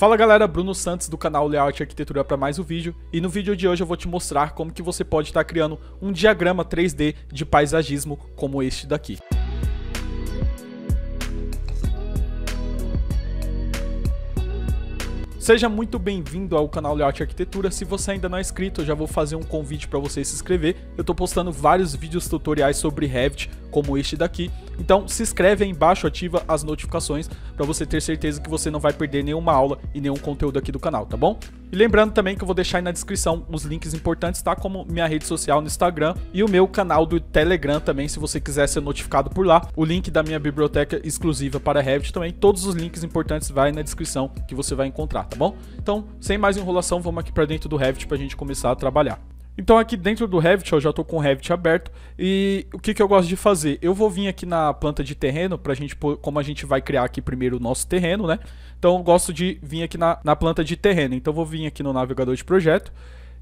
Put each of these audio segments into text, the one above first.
Fala galera, Bruno Santos do canal Layout Arquitetura para mais um vídeo e no vídeo de hoje eu vou te mostrar como que você pode estar tá criando um diagrama 3D de paisagismo como este daqui. Seja muito bem-vindo ao canal Layout Arquitetura. Se você ainda não é inscrito, eu já vou fazer um convite para você se inscrever. Eu estou postando vários vídeos tutoriais sobre Revit, como este daqui. Então se inscreve aí embaixo, ativa as notificações para você ter certeza que você não vai perder nenhuma aula e nenhum conteúdo aqui do canal, tá bom? E lembrando também que eu vou deixar aí na descrição os links importantes, tá? Como minha rede social no Instagram e o meu canal do Telegram também, se você quiser ser notificado por lá. O link da minha biblioteca exclusiva para Revit também. Todos os links importantes vai na descrição que você vai encontrar, tá bom? Então, sem mais enrolação, vamos aqui para dentro do Revit para a gente começar a trabalhar. Então aqui dentro do Revit, ó, eu já estou com o Revit aberto e o que, que eu gosto de fazer? Eu vou vir aqui na planta de terreno, pra gente, como a gente vai criar aqui primeiro o nosso terreno, né? Então eu gosto de vir aqui na, na planta de terreno, então eu vou vir aqui no navegador de projeto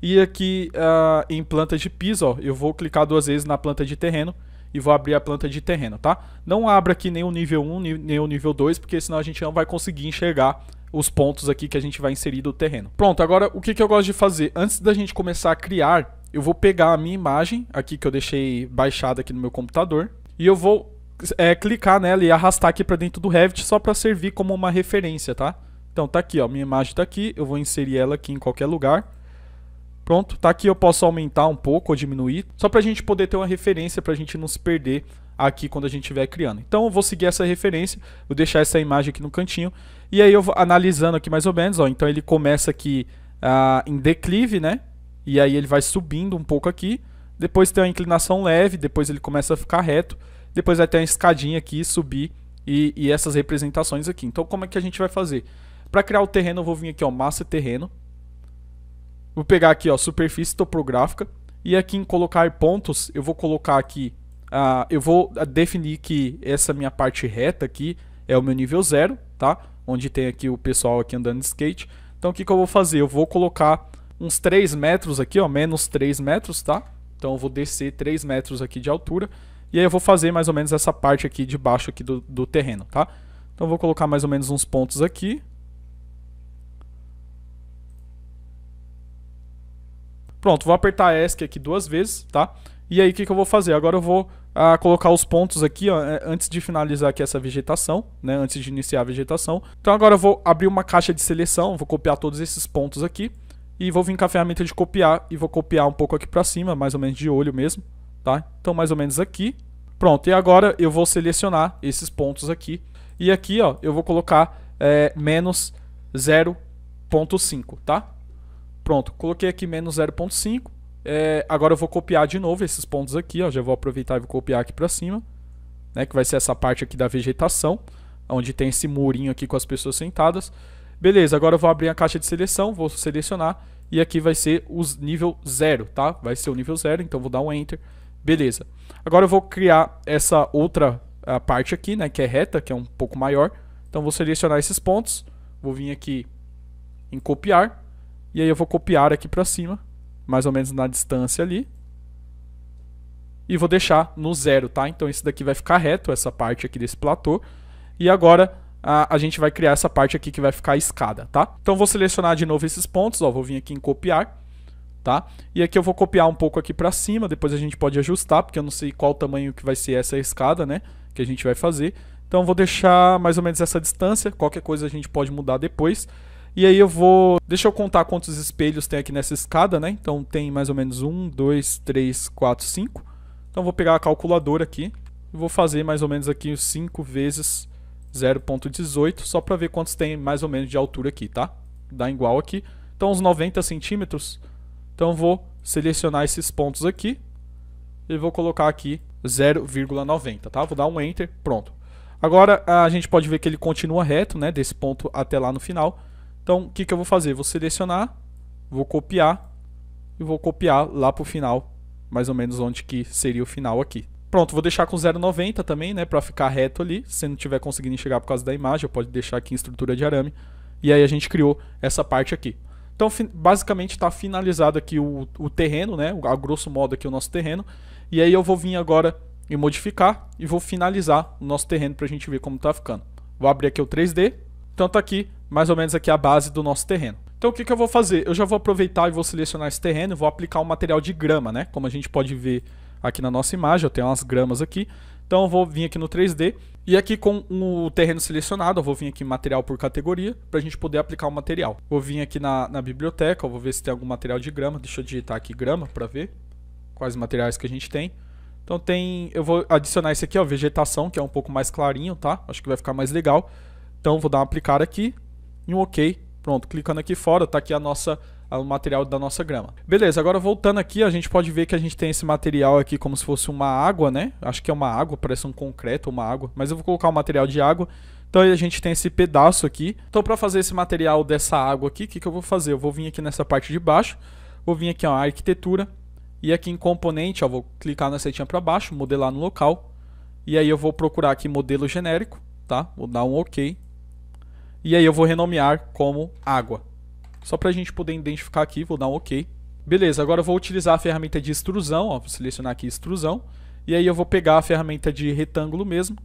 e aqui uh, em planta de piso, ó, eu vou clicar duas vezes na planta de terreno e vou abrir a planta de terreno, tá? Não abra aqui nem o nível 1, nem o nível 2, porque senão a gente não vai conseguir enxergar os pontos aqui que a gente vai inserir do terreno. Pronto, agora o que, que eu gosto de fazer? Antes da gente começar a criar, eu vou pegar a minha imagem aqui que eu deixei baixada aqui no meu computador e eu vou é, clicar nela e arrastar aqui para dentro do Revit só para servir como uma referência, tá? Então tá aqui, ó, minha imagem tá aqui, eu vou inserir ela aqui em qualquer lugar. Pronto, tá aqui eu posso aumentar um pouco ou diminuir, só para a gente poder ter uma referência, para a gente não se perder aqui quando a gente estiver criando. Então eu vou seguir essa referência, vou deixar essa imagem aqui no cantinho, e aí eu vou analisando aqui mais ou menos, ó, então ele começa aqui ah, em declive, né? E aí ele vai subindo um pouco aqui, depois tem uma inclinação leve, depois ele começa a ficar reto, depois vai ter uma escadinha aqui, subir, e, e essas representações aqui. Então como é que a gente vai fazer? Para criar o terreno eu vou vir aqui, ó, massa terreno, vou pegar aqui, ó, superfície topográfica, e aqui em colocar pontos, eu vou colocar aqui ah, eu vou ah, definir que essa minha parte reta aqui é o meu nível zero, tá? Onde tem aqui o pessoal aqui andando de skate. Então o que, que eu vou fazer? Eu vou colocar uns 3 metros aqui, ó, menos 3 metros, tá? Então eu vou descer 3 metros aqui de altura. E aí eu vou fazer mais ou menos essa parte aqui de baixo aqui do, do terreno, tá? Então eu vou colocar mais ou menos uns pontos aqui. Pronto, vou apertar ESC aqui duas vezes, tá? E aí o que, que eu vou fazer? Agora eu vou a ah, colocar os pontos aqui, ó, é, antes de finalizar aqui essa vegetação, né, antes de iniciar a vegetação. Então agora eu vou abrir uma caixa de seleção, vou copiar todos esses pontos aqui e vou vir com a ferramenta de copiar e vou copiar um pouco aqui para cima, mais ou menos de olho mesmo, tá? Então mais ou menos aqui. Pronto, e agora eu vou selecionar esses pontos aqui e aqui, ó, eu vou colocar é, menos 0.5, tá? Pronto, coloquei aqui menos 0.5 é, agora eu vou copiar de novo esses pontos aqui, ó, já vou aproveitar e vou copiar aqui para cima, né, que vai ser essa parte aqui da vegetação, onde tem esse murinho aqui com as pessoas sentadas. Beleza, agora eu vou abrir a caixa de seleção, vou selecionar e aqui vai ser o nível 0, tá? Vai ser o nível 0, então vou dar um enter. Beleza. Agora eu vou criar essa outra parte aqui, né, que é reta, que é um pouco maior. Então vou selecionar esses pontos, vou vir aqui em copiar e aí eu vou copiar aqui para cima mais ou menos na distância ali. E vou deixar no zero, tá? Então esse daqui vai ficar reto, essa parte aqui desse platô. E agora a, a, gente vai criar essa parte aqui que vai ficar a escada, tá? Então vou selecionar de novo esses pontos, ó, vou vir aqui em copiar, tá? E aqui eu vou copiar um pouco aqui para cima, depois a gente pode ajustar, porque eu não sei qual tamanho que vai ser essa escada, né, que a gente vai fazer. Então vou deixar mais ou menos essa distância, qualquer coisa a gente pode mudar depois. E aí eu vou. Deixa eu contar quantos espelhos tem aqui nessa escada, né? Então tem mais ou menos um, dois, três, quatro, cinco. Então vou pegar a calculadora aqui. E vou fazer mais ou menos aqui os 5 vezes 0.18, só para ver quantos tem mais ou menos de altura aqui, tá? Dá igual aqui. Então uns 90 centímetros. Então vou selecionar esses pontos aqui. E vou colocar aqui 0,90, tá? Vou dar um Enter, pronto. Agora a gente pode ver que ele continua reto, né? Desse ponto até lá no final. Então, o que, que eu vou fazer? Vou selecionar, vou copiar e vou copiar lá para o final, mais ou menos onde que seria o final aqui. Pronto, vou deixar com 0,90 também, né, para ficar reto ali. Se não tiver conseguindo enxergar por causa da imagem, pode deixar aqui em estrutura de arame. E aí a gente criou essa parte aqui. Então, basicamente está finalizado aqui o, o terreno, né? A grosso modo aqui o nosso terreno. E aí eu vou vir agora e modificar e vou finalizar o nosso terreno para a gente ver como está ficando. Vou abrir aqui o 3D, então tá aqui, mais ou menos aqui a base do nosso terreno. Então o que, que eu vou fazer? Eu já vou aproveitar e vou selecionar esse terreno e vou aplicar um material de grama, né? Como a gente pode ver aqui na nossa imagem, eu tenho umas gramas aqui. Então eu vou vir aqui no 3D e aqui com o terreno selecionado, eu vou vir aqui em material por categoria para a gente poder aplicar o material. Vou vir aqui na, na biblioteca, vou ver se tem algum material de grama. Deixa eu digitar aqui grama para ver quais materiais que a gente tem. Então tem, eu vou adicionar esse aqui, ó, vegetação, que é um pouco mais clarinho, tá? Acho que vai ficar mais legal. Então vou dar uma aplicar aqui e um OK. Pronto, clicando aqui fora, está aqui a nossa o material da nossa grama. Beleza, agora voltando aqui, a gente pode ver que a gente tem esse material aqui como se fosse uma água, né? Acho que é uma água, parece um concreto, uma água, mas eu vou colocar o um material de água. Então aí a gente tem esse pedaço aqui. Então para fazer esse material dessa água aqui, o que, que eu vou fazer? Eu vou vir aqui nessa parte de baixo, vou vir aqui ó, arquitetura, e aqui em componente, ó, vou clicar na setinha para baixo, modelar no local, e aí eu vou procurar aqui modelo genérico, tá? Vou dar um ok, e aí eu vou renomear como água. Só para a gente poder identificar aqui, vou dar um OK. Beleza, agora eu vou utilizar a ferramenta de extrusão, ó, vou selecionar aqui extrusão. E aí eu vou pegar a ferramenta de retângulo mesmo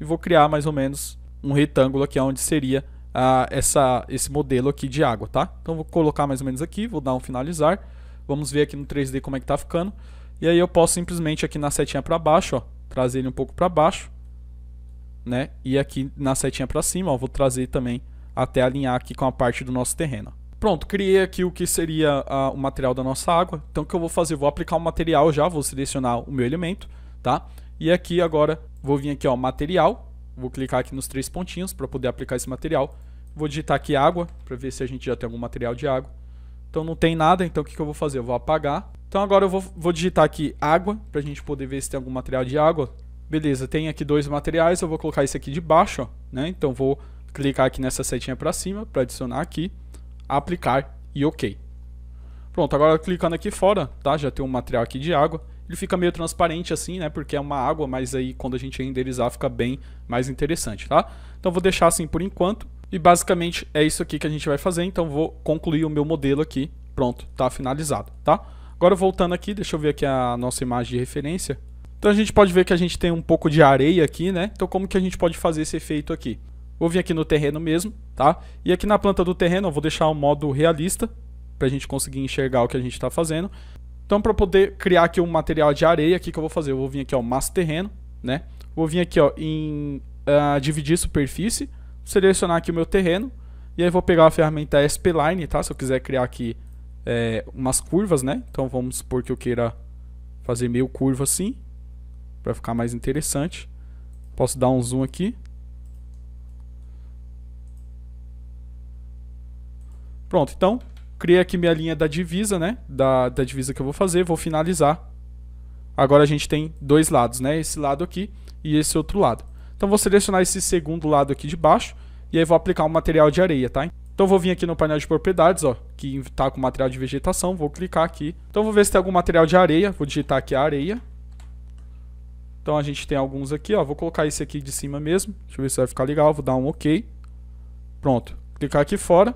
e vou criar mais ou menos um retângulo aqui onde seria ah, essa, esse modelo aqui de água, tá? Então vou colocar mais ou menos aqui, vou dar um finalizar. Vamos ver aqui no 3D como é que está ficando. E aí eu posso simplesmente aqui na setinha para baixo, ó, trazer ele um pouco para baixo né? E aqui na setinha para cima, ó, vou trazer também até alinhar aqui com a parte do nosso terreno. Pronto, criei aqui o que seria a, o material da nossa água. Então o que eu vou fazer? Vou aplicar o material já, vou selecionar o meu elemento, tá? E aqui agora vou vir aqui, ó, material. Vou clicar aqui nos três pontinhos para poder aplicar esse material. Vou digitar aqui água, para ver se a gente já tem algum material de água. Então não tem nada, então o que, que eu vou fazer? Eu vou apagar. Então agora eu vou, vou digitar aqui água, para a gente poder ver se tem algum material de água beleza, tem aqui dois materiais, eu vou colocar esse aqui de baixo, ó, né? Então vou clicar aqui nessa setinha para cima para adicionar aqui, aplicar e OK. Pronto, agora clicando aqui fora, tá? Já tem um material aqui de água. Ele fica meio transparente assim, né? Porque é uma água, mas aí quando a gente renderizar fica bem mais interessante, tá? Então vou deixar assim por enquanto. E basicamente é isso aqui que a gente vai fazer, então vou concluir o meu modelo aqui. Pronto, tá finalizado, tá? Agora voltando aqui, deixa eu ver aqui a nossa imagem de referência. Então a gente pode ver que a gente tem um pouco de areia aqui, né? Então como que a gente pode fazer esse efeito aqui? Vou vir aqui no terreno mesmo, tá? E aqui na planta do terreno eu vou deixar o um modo realista para a gente conseguir enxergar o que a gente está fazendo. Então para poder criar aqui um material de areia, o que, que eu vou fazer? Eu vou vir aqui ó, massa terreno, né? Vou vir aqui ó, em uh, dividir superfície, selecionar aqui o meu terreno e aí vou pegar a ferramenta spline, tá? Se eu quiser criar aqui é, umas curvas, né? Então vamos supor que eu queira fazer meio curva assim para ficar mais interessante. Posso dar um zoom aqui. Pronto, então criei aqui minha linha da divisa, né? Da, da divisa que eu vou fazer, vou finalizar. Agora a gente tem dois lados, né? Esse lado aqui e esse outro lado. Então vou selecionar esse segundo lado aqui de baixo e aí vou aplicar um material de areia, tá? Então vou vir aqui no painel de propriedades, ó, que está com material de vegetação, vou clicar aqui. Então vou ver se tem algum material de areia, vou digitar aqui a areia. Então a gente tem alguns aqui, ó. Vou colocar esse aqui de cima mesmo. Deixa eu ver se vai ficar legal. Vou dar um OK. Pronto. Clicar aqui fora.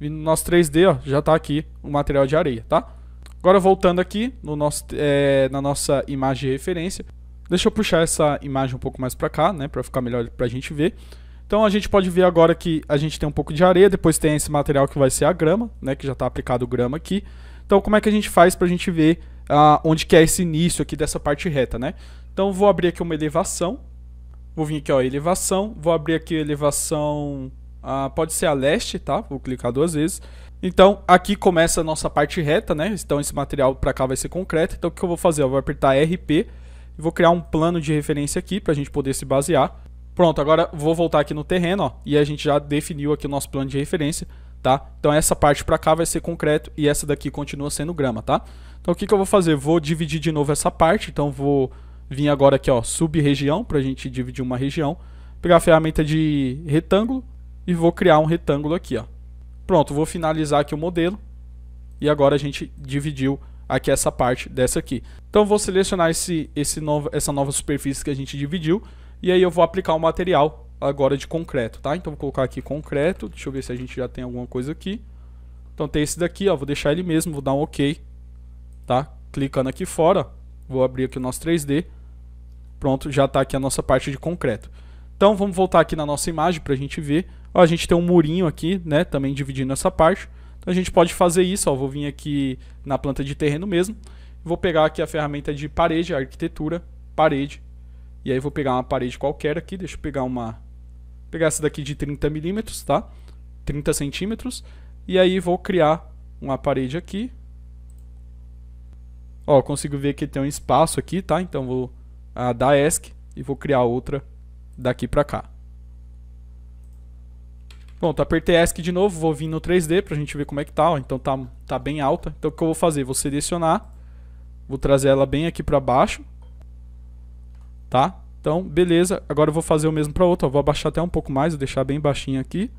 E no nosso 3D, ó, já está aqui o material de areia, tá? Agora voltando aqui no nosso, é, na nossa imagem de referência. Deixa eu puxar essa imagem um pouco mais para cá, né? Para ficar melhor para a gente ver. Então a gente pode ver agora que a gente tem um pouco de areia, depois tem esse material que vai ser a grama, né? Que já está aplicado grama aqui. Então como é que a gente faz para a gente ver ah, onde que é esse início aqui dessa parte reta, né? Então vou abrir aqui uma elevação. Vou vir aqui, ó, elevação. Vou abrir aqui elevação... Ah, pode ser a leste, tá? Vou clicar duas vezes. Então, aqui começa a nossa parte reta, né? Então, esse material para cá vai ser concreto. Então, o que eu vou fazer? Eu vou apertar RP. Vou criar um plano de referência aqui para a gente poder se basear. Pronto, agora vou voltar aqui no terreno, ó. E a gente já definiu aqui o nosso plano de referência, tá? Então, essa parte para cá vai ser concreto e essa daqui continua sendo grama, tá? Então o que, que eu vou fazer? Vou dividir de novo essa parte, então vou vir agora aqui, ó, sub-região, para a gente dividir uma região, pegar a ferramenta de retângulo e vou criar um retângulo aqui, ó. Pronto, vou finalizar aqui o modelo e agora a gente dividiu aqui essa parte dessa aqui. Então vou selecionar esse, esse novo, essa nova superfície que a gente dividiu e aí eu vou aplicar o material agora de concreto, tá? Então vou colocar aqui concreto, deixa eu ver se a gente já tem alguma coisa aqui. Então tem esse daqui, ó, vou deixar ele mesmo, vou dar um OK tá? Clicando aqui fora, vou abrir aqui o nosso 3D. Pronto, já está aqui a nossa parte de concreto. Então vamos voltar aqui na nossa imagem para a gente ver. Ó, a gente tem um murinho aqui, né? Também dividindo essa parte. Então a gente pode fazer isso, ó. Vou vir aqui na planta de terreno mesmo. Vou pegar aqui a ferramenta de parede, arquitetura, parede. E aí vou pegar uma parede qualquer aqui. Deixa eu pegar uma... Pegar essa daqui de 30 milímetros, tá? 30 centímetros. E aí vou criar uma parede aqui. Ó, consigo ver que tem um espaço aqui, tá? Então vou ah, dar ESC e vou criar outra daqui para cá. Pronto, apertei ESC de novo, vou vir no 3D pra gente ver como é que tá, ó. Então tá, tá bem alta. Então o que eu vou fazer? Vou selecionar, vou trazer ela bem aqui pra baixo. Tá? Então, beleza. Agora eu vou fazer o mesmo pra outra, Vou abaixar até um pouco mais, vou deixar bem baixinho aqui.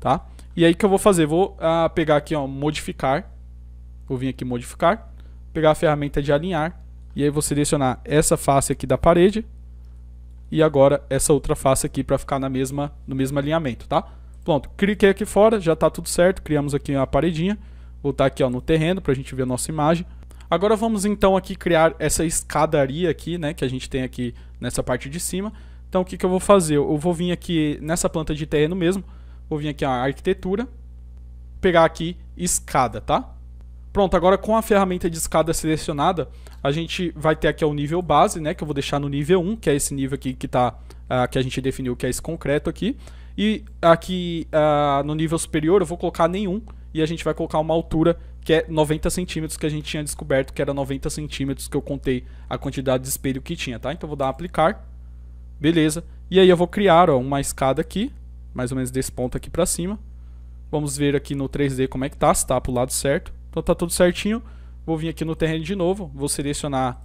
Tá? E aí o que eu vou fazer? Vou ah, pegar aqui, ó, modificar. Vou vir aqui modificar pegar a ferramenta de alinhar e aí vou selecionar essa face aqui da parede e agora essa outra face aqui para ficar na mesma, no mesmo alinhamento, tá? Pronto, cliquei aqui fora, já está tudo certo, criamos aqui a paredinha, estar tá aqui ó, no terreno para a gente ver a nossa imagem. Agora vamos então aqui criar essa escadaria aqui, né, que a gente tem aqui nessa parte de cima. Então o que, que eu vou fazer? Eu vou vir aqui nessa planta de terreno mesmo, vou vir aqui a arquitetura, pegar aqui escada, tá? Pronto, agora com a ferramenta de escada selecionada, a gente vai ter aqui o nível base, né, que eu vou deixar no nível 1, que é esse nível aqui que, tá, uh, que a gente definiu, que é esse concreto aqui. E aqui uh, no nível superior eu vou colocar nenhum e a gente vai colocar uma altura que é 90 centímetros, que a gente tinha descoberto que era 90 centímetros, que eu contei a quantidade de espelho que tinha, tá? Então eu vou dar aplicar, beleza. E aí eu vou criar ó, uma escada aqui, mais ou menos desse ponto aqui para cima. Vamos ver aqui no 3D como é que tá, se tá pro lado certo. Então tá tudo certinho. Vou vir aqui no terreno de novo, vou selecionar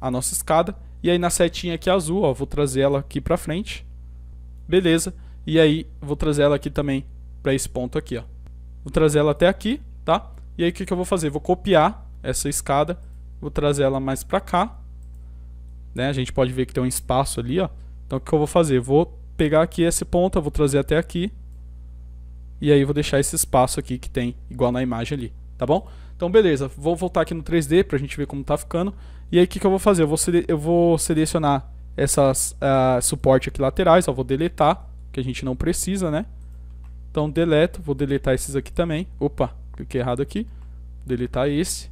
a nossa escada. E aí na setinha aqui azul, ó, vou trazer ela aqui pra frente. Beleza. E aí vou trazer ela aqui também pra esse ponto aqui, ó. Vou trazer ela até aqui, tá? E aí o que, que eu vou fazer? Vou copiar essa escada, vou trazer ela mais pra cá. Né? A gente pode ver que tem um espaço ali, ó. Então o que eu vou fazer? Vou pegar aqui esse ponto, vou trazer até aqui. E aí vou deixar esse espaço aqui que tem, igual na imagem ali tá bom? Então beleza, vou voltar aqui no 3D pra gente ver como tá ficando. E aí o que, que eu vou fazer? Eu vou, sele eu vou selecionar essas uh, suporte aqui laterais, ó, vou deletar, que a gente não precisa, né? Então deleto, vou deletar esses aqui também. Opa, cliquei errado aqui. Deletar esse,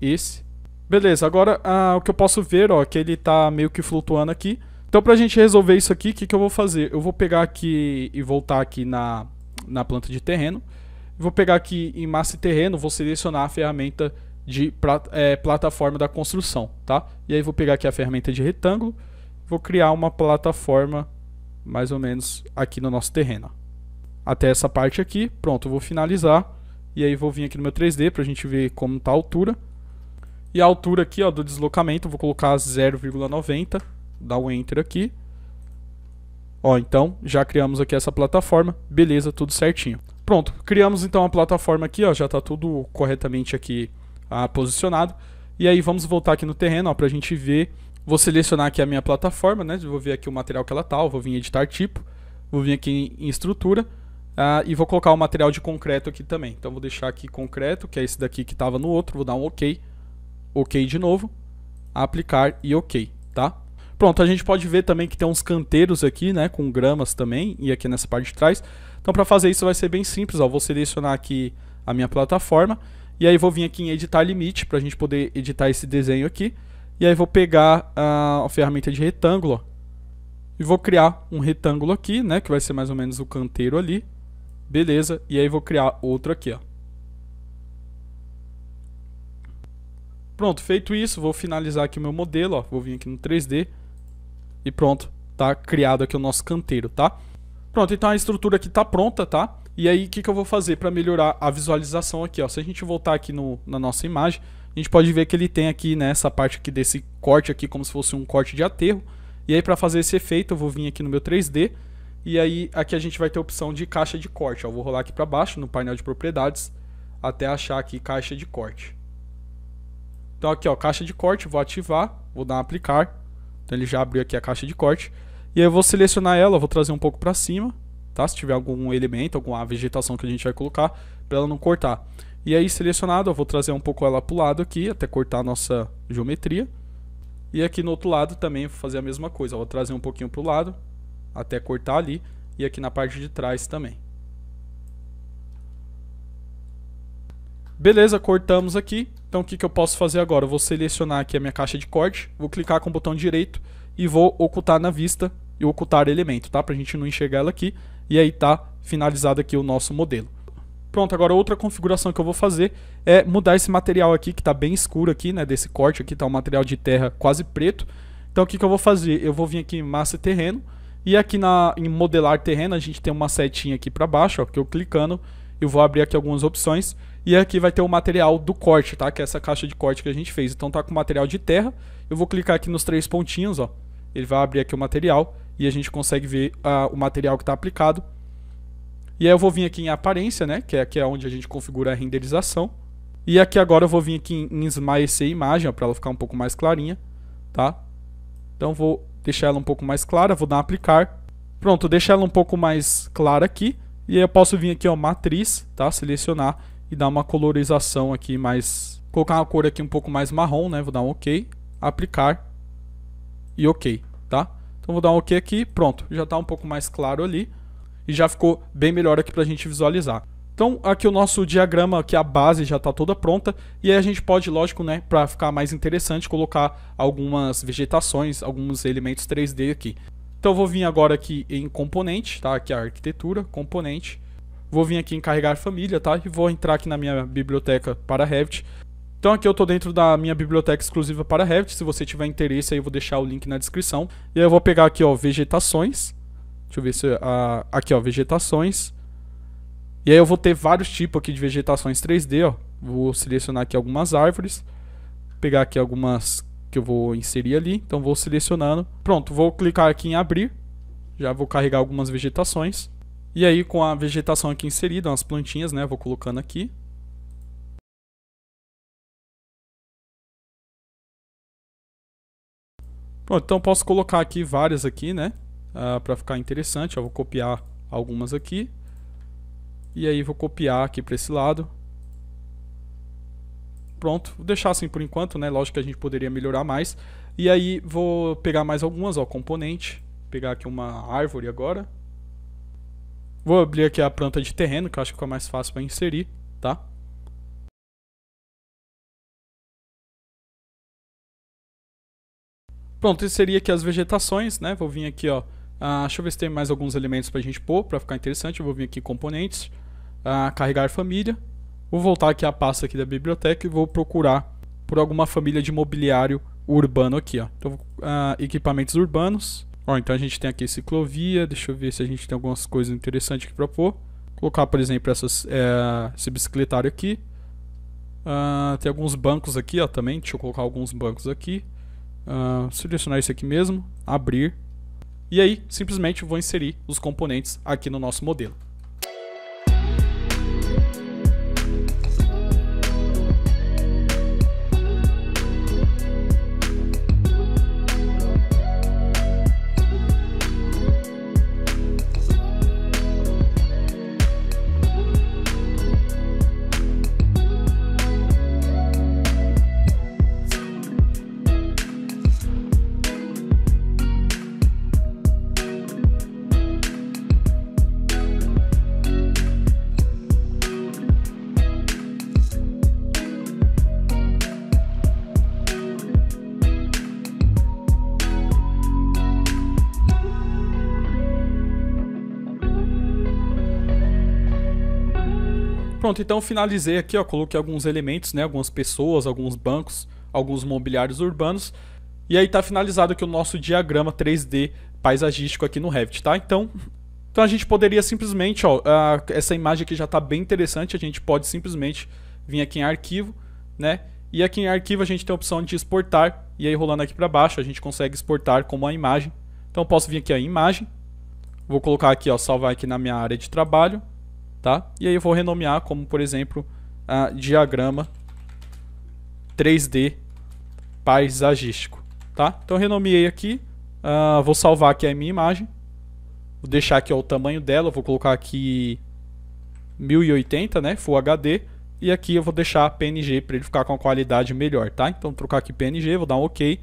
esse. Beleza, agora uh, o que eu posso ver, ó, é que ele tá meio que flutuando aqui. Então pra gente resolver isso aqui, o que, que eu vou fazer? Eu vou pegar aqui e voltar aqui na, na planta de terreno. Vou pegar aqui em massa e terreno, vou selecionar a ferramenta de é, plataforma da construção, tá? E aí vou pegar aqui a ferramenta de retângulo, vou criar uma plataforma mais ou menos aqui no nosso terreno. Até essa parte aqui, pronto, vou finalizar. E aí vou vir aqui no meu 3D para a gente ver como está a altura. E a altura aqui ó, do deslocamento, vou colocar 0,90, dá o um Enter aqui. Ó, então, já criamos aqui essa plataforma, beleza, tudo certinho. Pronto, criamos então a plataforma aqui, ó, já está tudo corretamente aqui ah, posicionado. E aí vamos voltar aqui no terreno para a gente ver. Vou selecionar aqui a minha plataforma, né? Vou ver aqui o material que ela está, vou vir em editar tipo, vou vir aqui em estrutura ah, e vou colocar o material de concreto aqui também. Então vou deixar aqui concreto, que é esse daqui que estava no outro, vou dar um OK, OK de novo, aplicar e OK, tá? Pronto, a gente pode ver também que tem uns canteiros aqui, né, com gramas também, e aqui nessa parte de trás. Então para fazer isso vai ser bem simples, ó, vou selecionar aqui a minha plataforma, e aí vou vir aqui em editar limite, para a gente poder editar esse desenho aqui. E aí vou pegar a, ah, a ferramenta de retângulo, e vou criar um retângulo aqui, né, que vai ser mais ou menos o canteiro ali. Beleza, e aí vou criar outro aqui, ó. Pronto, feito isso, vou finalizar aqui o meu modelo, ó, vou vir aqui no 3D, e pronto, tá criado aqui o nosso canteiro, tá? Pronto, então a estrutura aqui tá pronta, tá? E aí, o que, que eu vou fazer para melhorar a visualização aqui, ó? Se a gente voltar aqui no, na nossa imagem, a gente pode ver que ele tem aqui, né, essa parte aqui desse corte aqui, como se fosse um corte de aterro. E aí, para fazer esse efeito, eu vou vir aqui no meu 3D, e aí aqui a gente vai ter a opção de caixa de corte, ó. Eu vou rolar aqui para baixo, no painel de propriedades, até achar aqui caixa de corte. Então aqui, ó, caixa de corte, vou ativar, vou dar um aplicar, então ele já abriu aqui a caixa de corte. E aí eu vou selecionar ela, vou trazer um pouco para cima, tá? Se tiver algum elemento, alguma vegetação que a gente vai colocar, para ela não cortar. E aí selecionado, eu vou trazer um pouco ela para o lado aqui, até cortar a nossa geometria. E aqui no outro lado também vou fazer a mesma coisa, eu vou trazer um pouquinho para o lado, até cortar ali, e aqui na parte de trás também. Beleza, cortamos aqui. Então o que, que eu posso fazer agora? Eu vou selecionar aqui a minha caixa de corte, vou clicar com o botão direito e vou ocultar na vista e ocultar elemento, tá? Pra gente não enxergar ela aqui. E aí tá finalizado aqui o nosso modelo. Pronto, agora outra configuração que eu vou fazer é mudar esse material aqui, que está bem escuro aqui, né? Desse corte aqui, tá um material de terra quase preto. Então o que, que eu vou fazer? Eu vou vir aqui em massa terreno, e aqui na, em modelar terreno a gente tem uma setinha aqui para baixo, ó, que eu clicando, eu vou abrir aqui algumas opções. E aqui vai ter o material do corte, tá? Que é essa caixa de corte que a gente fez. Então tá com material de terra. Eu vou clicar aqui nos três pontinhos, ó. Ele vai abrir aqui o material e a gente consegue ver ah, o material que está aplicado. E aí eu vou vir aqui em aparência, né? Que é aqui é onde a gente configura a renderização. E aqui agora eu vou vir aqui em esmaecer a imagem, para ela ficar um pouco mais clarinha, tá? Então vou deixar ela um pouco mais clara, vou dar aplicar. Pronto, deixar ela um pouco mais clara aqui. E aí eu posso vir aqui, ó, matriz, tá? Selecionar e dar uma colorização aqui mais... Colocar uma cor aqui um pouco mais marrom, né? Vou dar um OK, aplicar e OK, tá? Então vou dar um OK aqui, pronto. Já está um pouco mais claro ali e já ficou bem melhor aqui para a gente visualizar. Então aqui o nosso diagrama, aqui a base já está toda pronta e aí a gente pode, lógico, né, para ficar mais interessante, colocar algumas vegetações, alguns elementos 3D aqui. Então eu vou vir agora aqui em componente, tá? Aqui a arquitetura, componente. Vou vir aqui em carregar família, tá? E vou entrar aqui na minha biblioteca para Revit. Então aqui eu estou dentro da minha biblioteca exclusiva para Revit. Se você tiver interesse, aí eu vou deixar o link na descrição. E aí eu vou pegar aqui, ó, vegetações. Deixa eu ver se... Ah, aqui, ó, vegetações. E aí eu vou ter vários tipos aqui de vegetações 3D, ó. Vou selecionar aqui algumas árvores. Pegar aqui algumas que eu vou inserir ali. Então vou selecionando. Pronto, vou clicar aqui em abrir. Já vou carregar algumas vegetações. E aí com a vegetação aqui inserida, umas plantinhas, né, vou colocando aqui. Pronto, então posso colocar aqui várias aqui, né, uh, ah, para ficar interessante. Eu vou copiar algumas aqui. E aí vou copiar aqui para esse lado. Pronto, vou deixar assim por enquanto, né? Lógico que a gente poderia melhorar mais. E aí vou pegar mais algumas, ó, componente. Vou pegar aqui uma árvore agora. Vou abrir aqui a planta de terreno, que eu acho que o mais fácil para inserir, tá? Pronto, isso seria aqui as vegetações, né? Vou vir aqui, ó. Ah, deixa eu ver se tem mais alguns elementos para a gente pôr, para ficar interessante. Eu vou vir aqui em componentes, ah, carregar família. Vou voltar aqui à pasta aqui da biblioteca e vou procurar por alguma família de mobiliário urbano aqui, ó. Então, ah, equipamentos urbanos. Ó, então a gente tem aqui ciclovia, deixa eu ver se a gente tem algumas coisas interessantes aqui propor. pôr. colocar, por exemplo, essas, é, esse bicicletário aqui. Uh, tem alguns bancos aqui, ó, também. Deixa eu colocar alguns bancos aqui. Uh, selecionar isso aqui mesmo, abrir. E aí, simplesmente vou inserir os componentes aqui no nosso modelo. Pronto, então finalizei aqui, ó, coloquei alguns elementos, né, algumas pessoas, alguns bancos, alguns mobiliários urbanos. E aí tá finalizado aqui o nosso diagrama 3D paisagístico aqui no Revit, tá? Então, então a gente poderia simplesmente, ó, a, essa imagem aqui já está bem interessante, a gente pode simplesmente vir aqui em arquivo, né? E aqui em arquivo a gente tem a opção de exportar, e aí rolando aqui para baixo a gente consegue exportar como uma imagem. Então eu posso vir aqui a imagem, vou colocar aqui, ó, salvar aqui na minha área de trabalho, tá? E aí eu vou renomear como, por exemplo, a diagrama 3D paisagístico, tá? Então renomeei aqui, uh, vou salvar aqui a minha imagem, vou deixar aqui ó, o tamanho dela, vou colocar aqui 1080, né, Full HD, e aqui eu vou deixar PNG para ele ficar com a qualidade melhor, tá? Então trocar aqui PNG, vou dar um OK.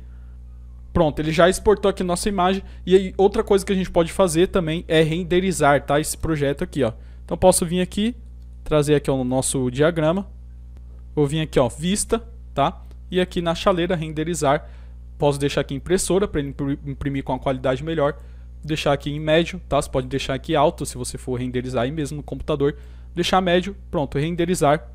Pronto, ele já exportou aqui nossa imagem. E aí, outra coisa que a gente pode fazer também é renderizar, tá? Esse projeto aqui, ó. Então posso vir aqui, trazer aqui o nosso diagrama. Vou vir aqui, ó, vista, tá? E aqui na chaleira, renderizar. Posso deixar aqui impressora para imprimir com a qualidade melhor. Deixar aqui em médio, tá? Você pode deixar aqui alto se você for renderizar aí mesmo no computador. Deixar médio, pronto, renderizar.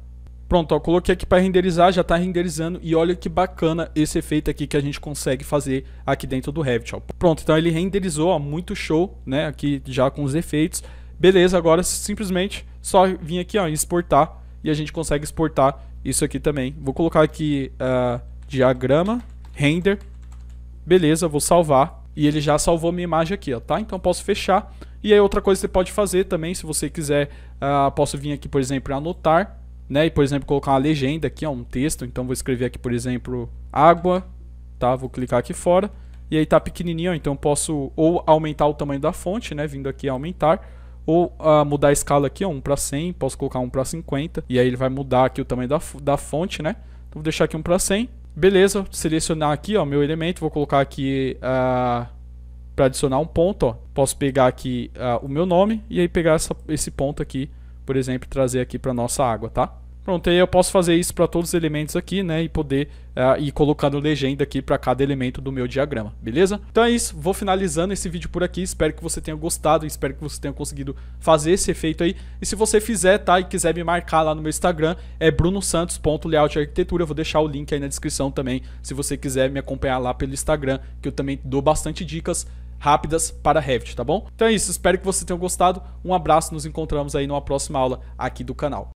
Pronto, ó, coloquei aqui para renderizar, já está renderizando e olha que bacana esse efeito aqui que a gente consegue fazer aqui dentro do Revit. Ó. Pronto, então ele renderizou, ó, muito show, né? Aqui já com os efeitos. Beleza, agora simplesmente só vim aqui ó, em exportar e a gente consegue exportar isso aqui também. Vou colocar aqui uh, diagrama, render, beleza, vou salvar. E ele já salvou minha imagem aqui, ó, tá? Então posso fechar. E aí outra coisa que você pode fazer também, se você quiser, uh, posso vir aqui, por exemplo, anotar, né? E, por exemplo, colocar uma legenda aqui, ó, um texto. Então vou escrever aqui, por exemplo, água, tá? Vou clicar aqui fora. E aí tá pequenininho, ó, então posso ou aumentar o tamanho da fonte, né? Vindo aqui aumentar ou uh, mudar a escala aqui, ó, 1 para 100, posso colocar 1 para 50, e aí ele vai mudar aqui o tamanho da, da fonte, né? Então vou deixar aqui 1 para 100, beleza, selecionar aqui, o meu elemento, vou colocar aqui uh, ah, para adicionar um ponto, ó, posso pegar aqui uh, o meu nome, e aí pegar essa, esse ponto aqui, por exemplo, trazer aqui para nossa água, tá? Pronto, aí eu posso fazer isso para todos os elementos aqui, né? E poder uh, ir colocando legenda aqui para cada elemento do meu diagrama, beleza? Então é isso, vou finalizando esse vídeo por aqui. Espero que você tenha gostado, espero que você tenha conseguido fazer esse efeito aí. E se você fizer, tá? E quiser me marcar lá no meu Instagram, é brunosantos.layoutarquitetura. Eu vou deixar o link aí na descrição também, se você quiser me acompanhar lá pelo Instagram, que eu também dou bastante dicas rápidas para Revit, tá bom? Então é isso, espero que você tenha gostado. Um abraço, nos encontramos aí numa próxima aula aqui do canal.